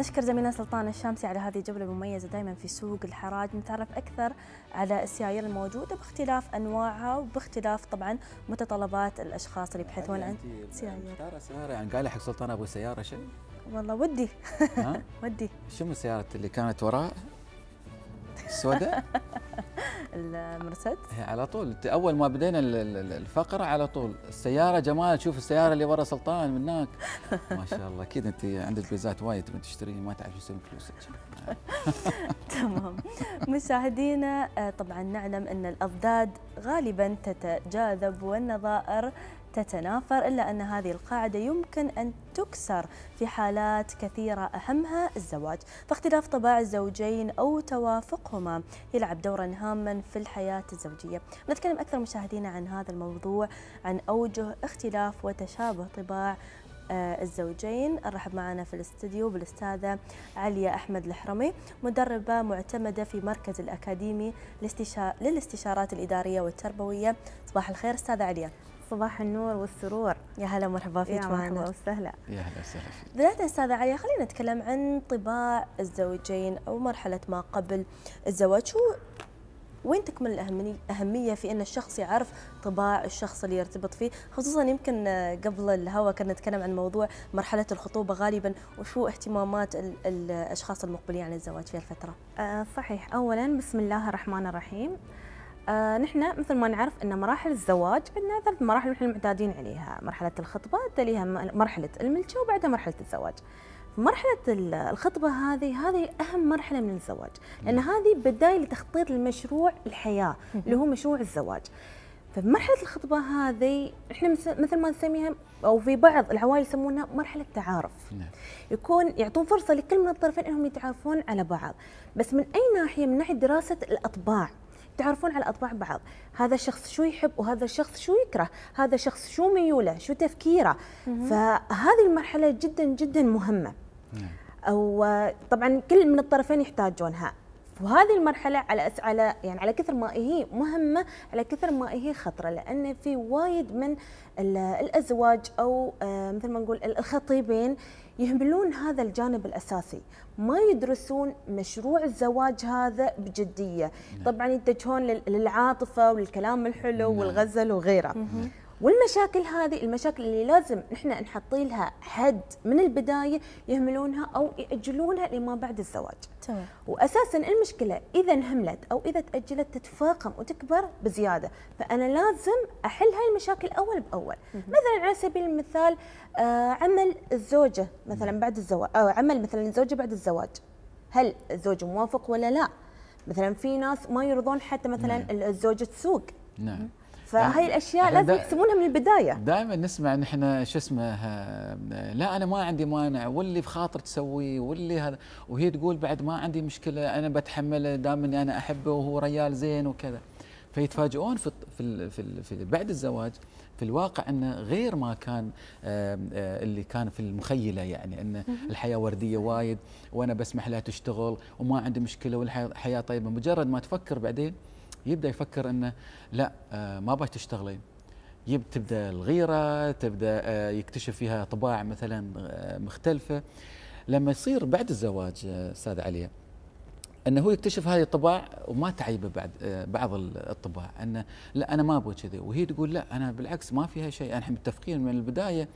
نشكر زميلنا سلطان الشامسي على هذه الجولة المميزة دائما في سوق الحراج نتعرف أكثر على السيايير الموجودة باختلاف أنواعها وباختلاف طبعا متطلبات الأشخاص اللي يبحثون عن سيايير سيارة يعني قال حق سلطان أبو سيارة شيء والله ودي ودي شنو السيارة اللي كانت وراء السوداء المرسيدس على طول اول ما بدينا الفقره على طول السياره جمال شوف السياره اللي ورا سلطان من هناك ما شاء الله اكيد انت عندك فيزات وايد تبين تشترين ما تعرف شو تسوي فلوسك تمام مشاهدينا آه، طبعا نعلم ان الاضداد غالبا تتجاذب والنظائر تتنافر إلا أن هذه القاعدة يمكن أن تكسر في حالات كثيرة أهمها الزواج فاختلاف طباع الزوجين أو توافقهما يلعب دورا هاما في الحياة الزوجية نتكلم أكثر مشاهدينا عن هذا الموضوع عن أوجه اختلاف وتشابه طباع آه، الزوجين نرحب معنا في الاستديو بالاستاذه عليا احمد الحرمي مدربه معتمده في مركز الاكاديمي للاستشارات الاداريه والتربويه صباح الخير استاذه عليا صباح النور والسرور يا هلا مرحبا فيك معنا مرحبا وسهلا يا هلا وسهلا فيك بداية استاذة عليا خلينا نتكلم عن طباع الزوجين او مرحلة ما قبل الزواج شو وين تكمن الأهمية في أن الشخص يعرف طباع الشخص اللي يرتبط فيه خصوصا يمكن آه، قبل الهوا كنا نتكلم عن موضوع مرحلة الخطوبة غالبا وشو اهتمامات الأشخاص المقبلين على الزواج في الفترة آه، صحيح أولا بسم الله الرحمن الرحيم آه نحن مثل ما نعرف ان مراحل الزواج عندنا ثلاث مراحل نحن معتادين عليها، مرحله الخطبه، تليها مرحله الملكه وبعدها مرحله الزواج. مرحلة الخطبة هذه هذه أهم مرحلة من الزواج، لأن نعم. هذه بداية لتخطيط المشروع الحياة اللي هو مشروع الزواج. فمرحلة الخطبة هذه احنا مثل ما نسميها او في بعض العوائل يسمونها مرحلة تعارف. نعم. يكون يعطون فرصة لكل من الطرفين انهم يتعارفون على بعض، بس من اي ناحية؟ من ناحية دراسة الاطباع، تعرفون على اطباع بعض هذا الشخص شو يحب وهذا الشخص شو يكره هذا الشخص شو ميوله شو تفكيره فهذه المرحله جدا جدا مهمه نعم. وطبعا كل من الطرفين يحتاجونها وهذه المرحلة على على يعني على كثر ما هي مهمة على كثر ما هي خطرة لأن في وايد من الأزواج أو آه، مثل ما نقول الخطيبين يهملون هذا الجانب الاساسي، ما يدرسون مشروع الزواج هذا بجديه، نعم. طبعا يتجهون للعاطفه والكلام الحلو نعم. والغزل وغيره. والمشاكل هذه المشاكل اللي لازم نحن نحط لها حد من البدايه يهملونها او ياجلونها لما بعد الزواج تمام واساسا المشكله اذا انهملت او اذا تاجلت تتفاقم وتكبر بزياده فانا لازم احل هاي المشاكل اول باول مثلا على سبيل المثال آه عمل الزوجه مثلا بعد الزواج او آه، عمل مثلا الزوجه بعد الزواج هل الزوج موافق ولا لا مثلا في ناس ما يرضون حتى مثلا نعم. الزوجه تسوق نعم فهي الاشياء لازم يحسبونها من البدايه دائما نسمع ان احنا شو اسمه آه، لا انا ما عندي مانع واللي بخاطر تسويه واللي هذا وهي تقول بعد ما عندي مشكله انا بتحمله دام اني انا احبه وهو ريال زين وكذا فيتفاجئون في في, في, في بعد الزواج في الواقع انه غير ما كان آه، اللي كان في المخيله يعني ان الحياه ورديه وايد وانا بسمح لها تشتغل وما عندي مشكله والحياه طيبه مجرد ما تفكر بعدين يبدا يفكر انه لا آه، ما باش تشتغلين يب تبدا الغيره تبدا آه، يكتشف فيها طباع مثلا آه، مختلفه لما يصير بعد الزواج استاذ علي انه هو يكتشف هذه الطباع وما تعيبه بعد آه، بعض الطباع انه لا انا ما ابغى كذي وهي تقول لا انا بالعكس ما فيها شيء احنا متفقين من البدايه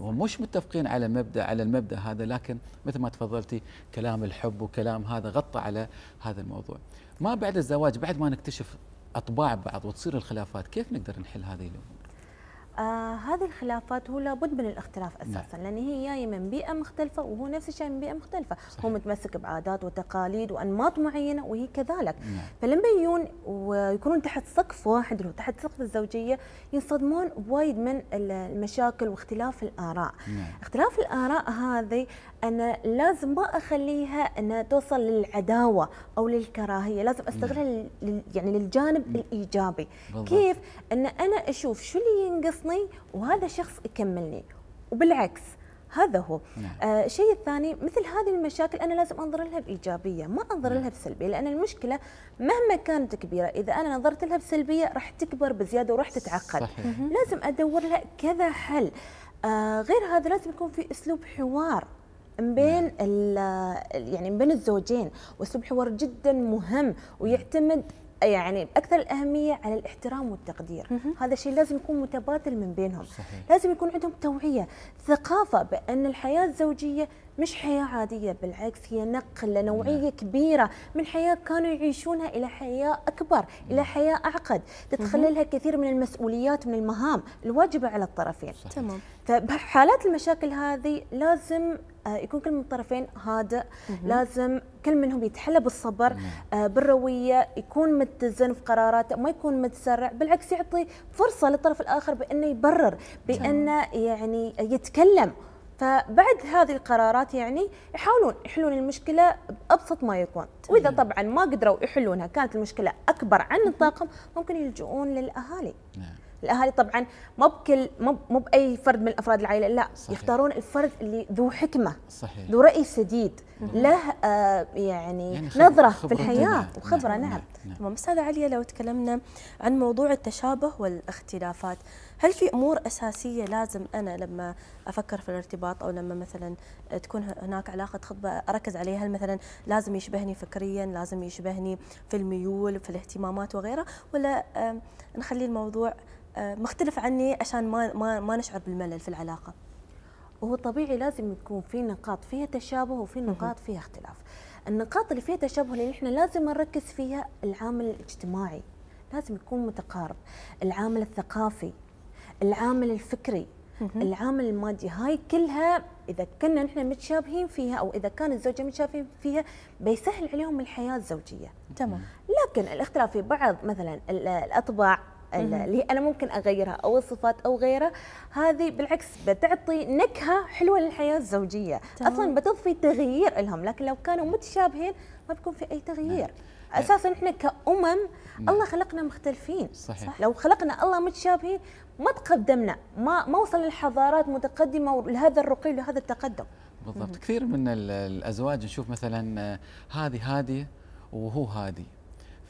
ومش متفقين على مبدا على المبدا هذا لكن مثل ما تفضلتي كلام الحب وكلام هذا غطى على هذا الموضوع ما بعد الزواج بعد ما نكتشف اطباع بعض وتصير الخلافات كيف نقدر نحل هذه الامور آه هذه الخلافات هو لابد من الاختلاف اساسا نعم. لان هي جايه من بيئه مختلفه وهو نفس الشيء من بيئه مختلفه صحيح. هو متمسك بعادات وتقاليد وانماط معينه وهي كذلك نعم. فلما يجون ويكونون تحت سقف واحد اللي هو تحت سقف الزوجيه ينصدمون بوايد من المشاكل واختلاف الاراء نعم. اختلاف الاراء هذه انا لازم ما اخليها انها توصل للعداوه او للكراهيه لازم استغلها نعم. يعني للجانب الايجابي بالضبط. كيف ان انا اشوف شو اللي ينقصني وهذا الشخص يكملني وبالعكس هذا هو نعم. آه شيء الثاني مثل هذه المشاكل انا لازم انظر لها بايجابيه ما انظر لها نعم. بسلبيه لان المشكله مهما كانت كبيره اذا انا نظرت لها بسلبيه راح تكبر بزياده وراح تتعقد صحيح. لازم ادور لها كذا حل آه غير هذا لازم يكون في اسلوب حوار من بين يعني من بين الزوجين واسلوب حوار جدا مهم ويعتمد يعني باكثر الاهميه على الاحترام والتقدير هذا الشيء لازم يكون متبادل من بينهم صحيح. لازم يكون عندهم توعيه ثقافه بان الحياه الزوجيه مش حياه عاديه بالعكس هي نقله نوعيه مم. نعم. كبيره من حياه كانوا يعيشونها الى حياه اكبر مم. الى نعم. حياه اعقد تتخللها كثير من المسؤوليات من المهام الواجبه على الطرفين تمام فبحالات المشاكل هذه لازم آه، يكون كل من الطرفين هادئ لازم كل منهم يتحلى بالصبر نعم. آه، بالرويه يكون متزن في قراراته ما يكون متسرع بالعكس يعطي فرصه للطرف الاخر بانه يبرر بانه نعم. يعني يتكلم فبعد هذه القرارات يعني يحاولون يحلون المشكلة بأبسط ما يكون وإذا طبعا ما قدروا يحلونها كانت المشكلة أكبر عن الطاقم ممكن يلجؤون للأهالي نعم. الاهالي طبعا مو بكل مو باي فرد من افراد العائله لا صحيح. يختارون الفرد اللي ذو حكمه صحيح. ذو راي سديد له آه يعني, يعني خبر نظره خبر في الحياه دينا. وخبره نعم, نعم. نعم. نعم. استاذه عليا لو تكلمنا عن موضوع التشابه والاختلافات هل في امور اساسيه لازم انا لما افكر في الارتباط او لما مثلا تكون هناك علاقه خطبه اركز عليها هل مثلا لازم يشبهني فكريا لازم يشبهني في الميول في الاهتمامات وغيرها ولا نخلي الموضوع آه، مختلف عني عشان ما ما, ما نشعر بالملل في العلاقه وهو طبيعي لازم يكون في نقاط فيها تشابه وفي نقاط فيها اختلاف النقاط اللي فيها تشابه اللي احنا لازم نركز فيها العامل الاجتماعي لازم يكون متقارب العامل الثقافي العامل الفكري العامل المادي هاي كلها اذا كنا نحن متشابهين فيها او اذا كان الزوجه متشابهين فيها بيسهل عليهم الحياه الزوجيه تمام لكن الاختلاف في بعض مثلا الاطباع اللي انا ممكن اغيرها او الصفات او غيره هذه بالعكس بتعطي نكهه حلوه للحياه الزوجيه طبعا. اصلا بتضفي تغيير لهم لكن لو كانوا متشابهين ما بيكون في اي تغيير نعم. نعم. اساسا احنا كامم نعم. الله خلقنا مختلفين صحيح. صح؟ لو خلقنا الله متشابهين ما تقدمنا ما ما وصل الحضارات متقدمه لهذا الرقي ولهذا التقدم بالضبط كثير من الازواج نشوف مثلا آه، هذه هاديه وهو هادي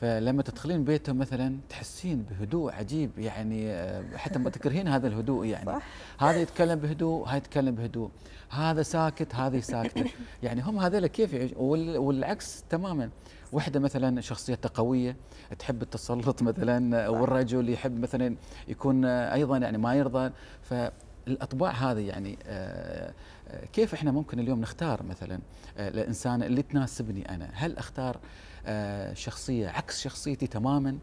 فلما تدخلين بيته مثلا تحسين بهدوء عجيب يعني آه، حتى ما تكرهين هذا الهدوء يعني صح. هذا يتكلم بهدوء هذا يتكلم بهدوء هذا ساكت هذه ساكته يعني هم هذول كيف والعكس تماما وحده مثلا شخصيتها قويه تحب التسلط مثلا والرجل يحب مثلا يكون آه، ايضا يعني ما يرضى فالاطباع هذه يعني آه، كيف احنا ممكن اليوم نختار مثلا الانسان اللي تناسبني انا هل اختار آه، شخصيه عكس شخصيتي تماما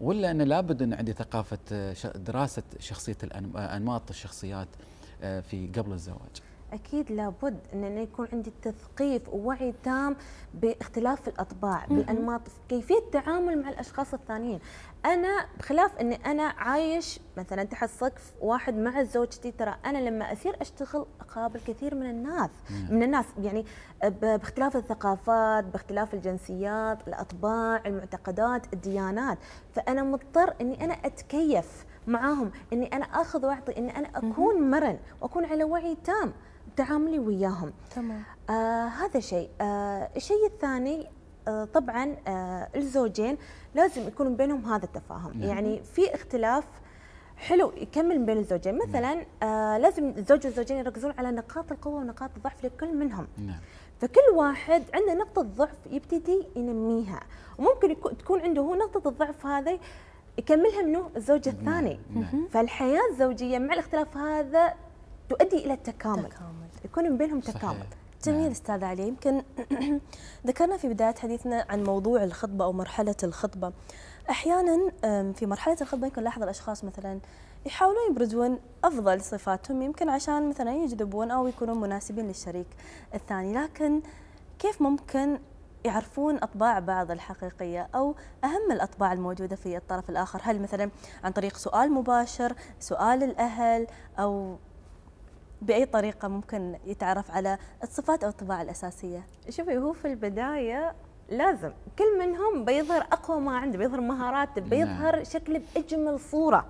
ولا انا لابد ان عندي ثقافه آه، دراسه شخصيه آه، انماط الشخصيات في قبل الزواج اكيد لابد ان أنا يكون عندي تثقيف ووعي تام باختلاف الاطباع بالانماط كيفيه التعامل مع الاشخاص الثانيين انا بخلاف اني انا عايش مثلا تحت سقف واحد مع زوجتي ترى انا لما اسير اشتغل اقابل كثير من الناس نعم. من الناس يعني باختلاف الثقافات باختلاف الجنسيات الاطباع المعتقدات الديانات فانا مضطر اني انا اتكيف معاهم اني انا اخذ واعطي اني انا اكون مرن واكون على وعي تام تعاملي وياهم تمام آه هذا شيء آه الشيء الثاني آه طبعا آه الزوجين لازم يكون بينهم هذا التفاهم نعم. يعني في اختلاف حلو يكمل بين الزوجين نعم. مثلا آه لازم الزوج والزوجين يركزون على نقاط القوه ونقاط الضعف لكل منهم نعم. فكل واحد عنده نقطه ضعف يبتدي ينميها وممكن يكون تكون عنده هو نقطه الضعف هذه يكملها منه الزوج نعم. الثاني نعم. فالحياه الزوجيه مع الاختلاف هذا تؤدي الى التكامل, التكامل. يكون بينهم تكامل نعم. جميل نعم. استاذ علي يمكن ذكرنا في بدايه حديثنا عن موضوع الخطبه او مرحله الخطبه احيانا في مرحله الخطبه يمكن نلاحظ الاشخاص مثلا يحاولون يبرزون افضل صفاتهم يمكن عشان مثلا يجذبون او يكونون مناسبين للشريك الثاني لكن كيف ممكن يعرفون أطباع بعض الحقيقية أو أهم الأطباع الموجودة في الطرف الآخر هل مثلا عن طريق سؤال مباشر سؤال الأهل أو باي طريقه ممكن يتعرف على الصفات او الطباع الاساسيه شوفي هو في البدايه لازم كل منهم بيظهر اقوى ما عنده بيظهر مهاراته نعم. بيظهر شكله باجمل صوره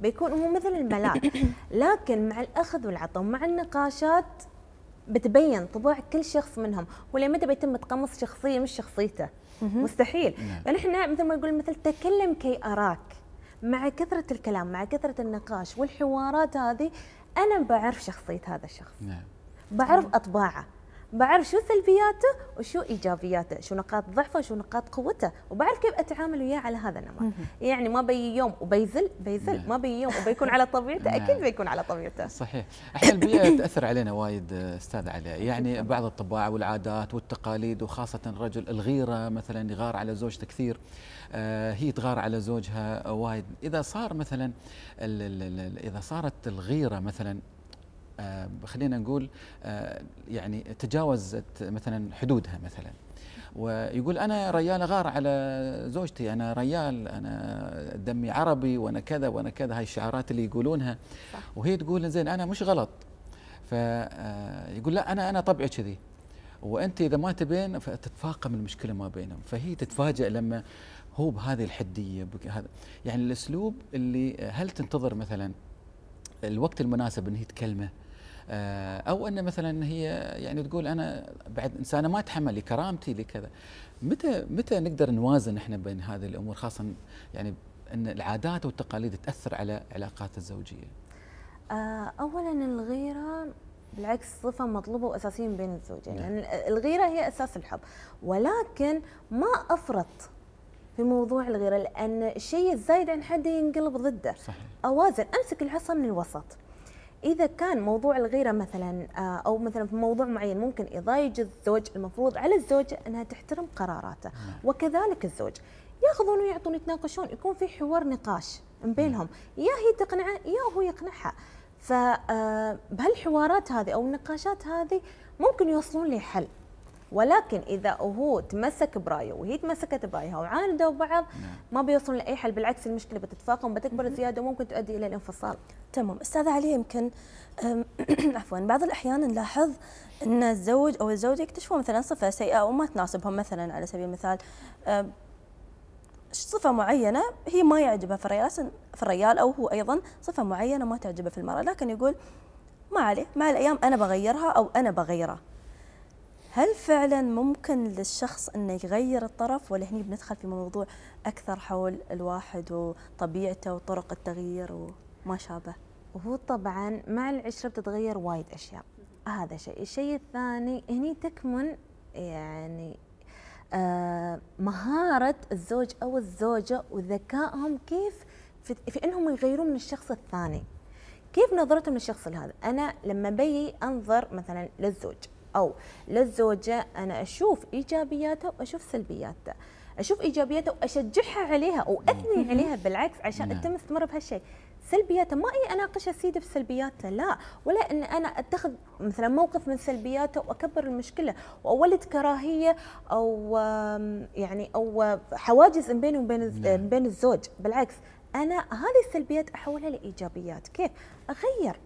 بيكون هو مثل الملاك لكن مع الاخذ والعطاء ومع النقاشات بتبين طباع كل شخص منهم ولا متى بيتم تقمص شخصيه مش شخصيته مستحيل نعم. فنحن مثل ما نقول مثل تكلم كي اراك مع كثره الكلام مع كثره النقاش والحوارات هذه انا بعرف شخصيه هذا الشخص نعم. بعرف اطباعه بعرف شو سلبياته وشو ايجابياته شو نقاط ضعفه وشو نقاط قوته وبعرف كيف اتعامل وياه على هذا النمط يعني ما بي يوم وبيذل بيذل نعم. ما بي يوم وبيكون على طبيعته نعم. اكيد بيكون على طبيعته صحيح احنا البيئه تاثر علينا وايد استاذ علاء يعني بعض الطباع والعادات والتقاليد وخاصه الرجل الغيره مثلا يغار على زوجته كثير آه، هي تغار على زوجها وايد اذا صار مثلا اذا صارت الغيره مثلا آه، خلينا نقول آه، يعني تجاوزت مثلا حدودها مثلا ويقول انا ريال غار على زوجتي انا ريال انا دمي عربي وانا كذا وانا كذا هاي الشعارات اللي يقولونها صح. وهي تقول زين انا مش غلط فيقول آه، لا انا انا طبعي كذي وانت اذا ما تبين فتتفاقم المشكله ما بينهم فهي تتفاجئ لما هو بهذه الحديه بهذا يعني الاسلوب اللي هل تنتظر مثلا الوقت المناسب ان هي تكلمه آه، او ان مثلا هي يعني تقول انا بعد انسانه ما اتحمل لكرامتي لكذا متى متى نقدر نوازن احنا بين هذه الامور خاصه يعني ان العادات والتقاليد تاثر على العلاقات الزوجيه آه، اولا الغيره بالعكس صفة مطلوبة وأساسية بين الزوجين نعم. يعني الغيرة هي أساس الحب ولكن ما أفرط في موضوع الغيره لان الشيء الزايد عن حده ينقلب ضده صحيح. اوازن امسك العصا من الوسط اذا كان موضوع الغيره مثلا آه، او مثلا في موضوع معين ممكن يضايق الزوج المفروض على الزوجه انها تحترم قراراته نعم. وكذلك الزوج ياخذون ويعطون يتناقشون يكون في حوار نقاش بينهم نعم. يا هي تقنعه يا هو يقنعها فبهالحوارات آه، هذه او النقاشات هذه ممكن يوصلون لحل ولكن اذا هو تمسك برايه وهي تمسكت برايها وعاندوا بعض نعم. ما بيوصلون لاي حل بالعكس المشكله بتتفاقم بتكبر زياده وممكن تؤدي الى الانفصال تمام استاذه علي يمكن عفوا بعض الاحيان نلاحظ ان الزوج او الزوجه يكتشفوا مثلا صفه سيئه او ما تناسبهم مثلا على سبيل المثال صفة معينة هي ما يعجبها في الرجال في الرجال أو هو أيضا صفة معينة ما تعجبه في المرأة لكن يقول ما عليه مع الأيام أنا بغيرها أو أنا بغيره هل فعلا ممكن للشخص انه يغير الطرف ولا هني بندخل في موضوع اكثر حول الواحد وطبيعته وطرق التغيير وما شابه وهو طبعا مع العشره بتتغير وايد اشياء هذا شيء الشيء الثاني هني تكمن يعني آه، مهارة الزوج أو الزوجة وذكائهم كيف في, أنهم يغيرون من الشخص الثاني كيف نظرتهم للشخص هذا أنا لما بي أنظر مثلا للزوج أو للزوجة أنا أشوف إيجابياته وأشوف سلبياته أشوف إيجابياته وأشجعها عليها وأثني عليها بالعكس عشان نعم. أنت مستمرة بهالشيء سلبياته ما إي أناقش سيدي في سلبياته لا ولا أن أنا أتخذ مثلا موقف من سلبياته وأكبر المشكلة وأولد كراهية أو يعني أو حواجز بيني وبين نعم. بين الزوج بالعكس أنا هذه السلبيات أحولها لإيجابيات كيف أغير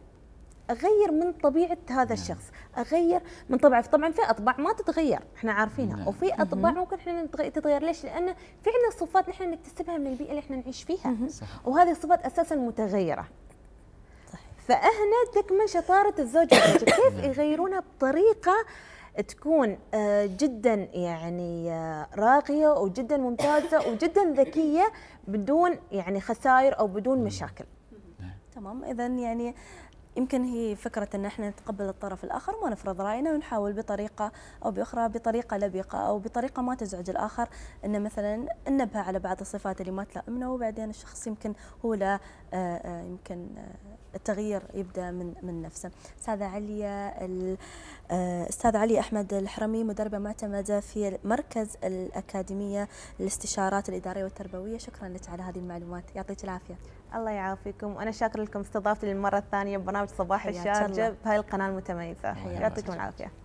اغير من طبيعه هذا نعم. الشخص اغير من طبعه طبعا في اطباع ما تتغير احنا عارفينها نعم. وفي اطباع ممكن احنا تتغير ليش لان في عندنا صفات نحن نكتسبها من البيئه اللي احنا نعيش فيها وهذه الصفات اساسا متغيره فهنا تكمن شطاره الزوج كيف نعم. يغيرونها بطريقه تكون آه، جدا يعني آه، راقيه وجدا ممتازه وجدا ذكيه بدون يعني خسائر او بدون مشاكل نعم. تمام اذا يعني يمكن هي فكرة أن احنا نتقبل الطرف الآخر ونفرض رأينا ونحاول بطريقة أو بأخرى بطريقة لبقة أو بطريقة ما تزعج الآخر أن مثلا ننبه على بعض الصفات اللي ما تلائمنا وبعدين الشخص يمكن هو لا آه، آه، يمكن آه، التغيير يبدا من من نفسه استاذه عليا آه، استاذ علي احمد الحرمي مدربه معتمده في مركز الاكاديميه للاستشارات الاداريه والتربويه شكرا لك على هذه المعلومات يعطيك العافيه الله يعافيكم وانا شاكر لكم استضافتي للمره الثانيه ببرنامج صباح الشارجه بهاي القناه المتميزه يعطيكم العافيه